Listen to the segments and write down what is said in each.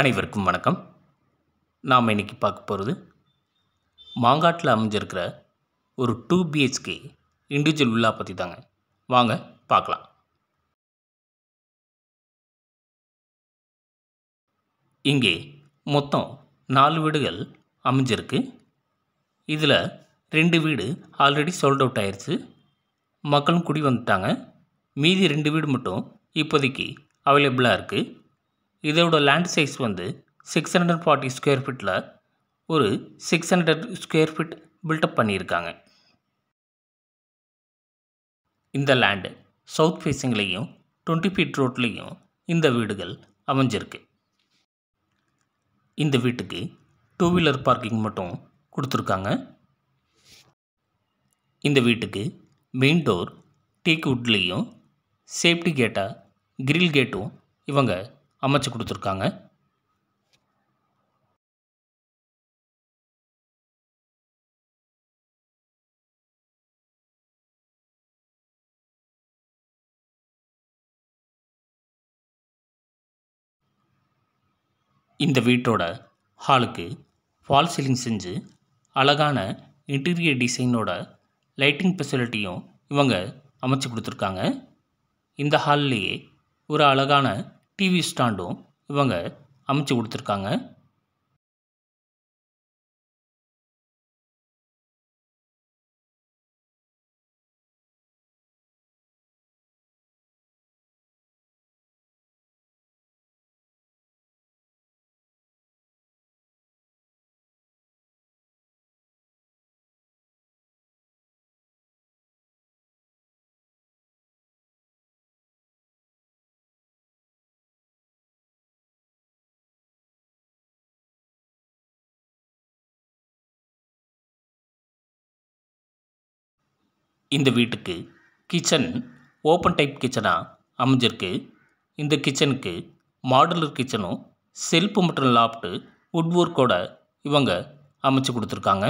அனைவருக்கும் வணக்கம் நாம் இன்றைக்கி பார்க்க போகிறது மாங்காட்டில் அமைஞ்சிருக்கிற ஒரு டூ பிஹெச்கே இண்டிவிஜுவல் உள்ளா பற்றி தாங்க வாங்க பார்க்கலாம் இங்கே மொத்தம் நாலு வீடுகள் அமைஞ்சிருக்கு இதில் ரெண்டு வீடு ஆல்ரெடி சோல்ட் அவுட் ஆயிடுச்சு மக்களும் குடி வந்துட்டாங்க மீதி ரெண்டு வீடு மட்டும் இப்போதைக்கு அவைலபிளாக இருக்குது இதோட லேண்ட் சைஸ் வந்து சிக்ஸ் ஹண்ட்ரட் ஃபார்ட்டி ஸ்கொயர் ஃபீட்டில் ஒரு six hundred square feet built up பண்ணியிருக்காங்க இந்த லேண்டு சவுத் ஃபேஸிங்லேயும் டுவெண்ட்டி ஃபீட் ரோட்லேயும் இந்த வீடுகள் அமைஞ்சிருக்கு இந்த வீட்டுக்கு டூ வீலர் பார்க்கிங் மட்டும் கொடுத்துருக்காங்க இந்த வீட்டுக்கு மெயின் டோர் டீக் வுட்லேயும் சேஃப்டி கேட்டாக கிரில் கேட்டும் இவங்க அமைச்சு கொடுத்துருக்காங்க இந்த வீட்டோட ஹாலுக்கு ஃபால் சீலிங் செஞ்சு அழகான இன்டீரியர் டிசைனோட லைட்டிங் ஃபெசிலிட்டியும் இவங்க அமைச்சு கொடுத்துருக்காங்க இந்த ஹால்லேயே ஒரு அழகான டிவி ஸ்டாண்டும் இவங்க அமைச்சு கொடுத்துருக்காங்க இந்த வீட்டுக்கு கிச்சன் ஓப்பன் டைப் கிச்சனாக அமைஞ்சிருக்கு இந்த கிச்சனுக்கு மாடுலர் கிச்சனும் செல்ஃபு மற்றும் லாப்ட்டு உட் ஒர்க்கோட இவங்க அமைச்சு கொடுத்துருக்காங்க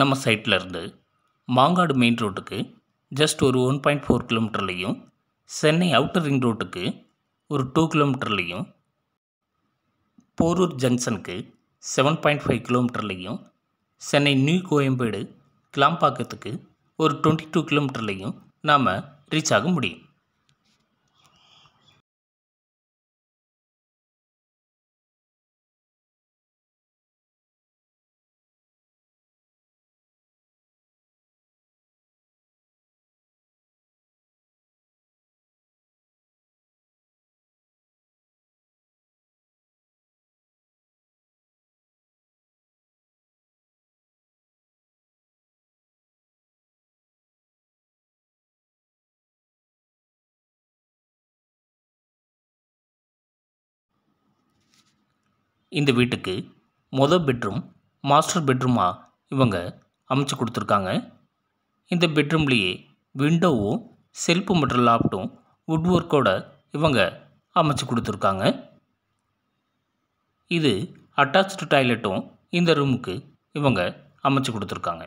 நம்ம சைட்லேருந்து மாங்காடு மெயின் ரோட்டுக்கு ஜஸ்ட் ஒரு ஒன் பாயிண்ட் ஃபோர் கிலோமீட்டர்லேயும் சென்னை அவுட்டர் ரிங் ரோட்டுக்கு ஒரு டூ கிலோமீட்டர்லேயும் போரூர் ஜங்ஷனுக்கு செவன் பாயிண்ட் ஃபைவ் கிலோமீட்டர்லேயும் சென்னை நியூ கோயம்பேடு கிளாம்பாக்கத்துக்கு ஒரு டுவெண்ட்டி டூ கிலோமீட்டர்லேயும் நாம் ரீச் ஆக முடியும் இந்த வீட்டுக்கு மொதல் பெட்ரூம் மாஸ்டர் பெட்ரூமாக இவங்க அமைச்சு கொடுத்துருக்காங்க இந்த பெட்ரூம்லேயே விண்டோவும் செல்ஃபு மற்றும் லாப்டும் வுட் ஒர்க்கோட இவங்க அமைச்சு கொடுத்துருக்காங்க இது அட்டாச்சு டாய்லெட்டும் இந்த ரூமுக்கு இவங்க அமைச்சு கொடுத்துருக்காங்க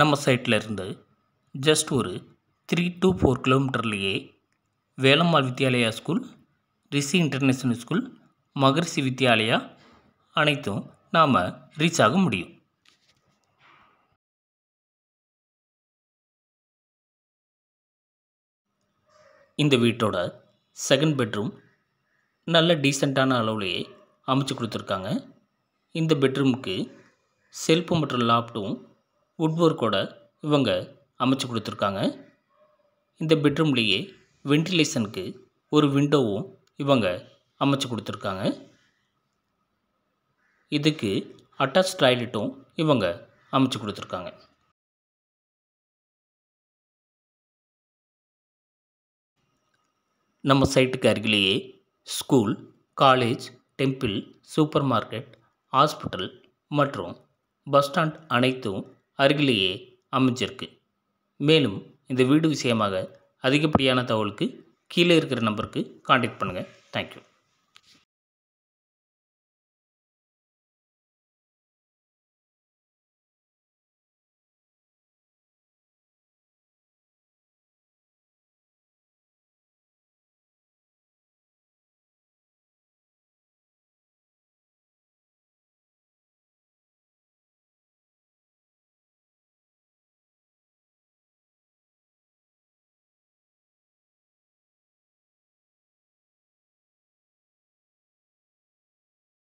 நம்ம இருந்து ஜஸ்ட் ஒரு த்ரீ டு ஃபோர் கிலோமீட்டர்லேயே Velammal Vidyalaya school Rishi international school Maharishi Vidyalaya அனைத்தும் நாம் ரீச் ஆக முடியும் இந்த வீட்டோட செகண்ட் பெட்ரூம் நல்ல டீசெண்டான அளவுலேயே அமைச்சு கொடுத்துருக்காங்க இந்த பெட்ரூமுக்கு செல்ஃபு மற்றும் லாப்டும் வுட் இவங்க அமைச்சு கொடுத்துருக்காங்க இந்த பெட்ரூம்லேயே வென்டிலேஷனுக்கு ஒரு விண்டோவும் இவங்க அமைச்சு கொடுத்துருக்காங்க இதுக்கு அட்டாச் டாய்லெட்டும் இவங்க அமைச்சு கொடுத்துருக்காங்க நம்ம சைட்டுக்கு அருகிலேயே school college temple supermarket hospital மற்றும் பஸ் ஸ்டாண்ட் அனைத்தும் அருகிலேயே அமைஞ்சிருக்கு மேலும் இந்த வீடு விஷயமாக அதிகப்படியான தகவலுக்கு கீழே இருக்கிற நம்பருக்கு காண்டாக்ட் பண்ணுங்கள் தேங்க்யூ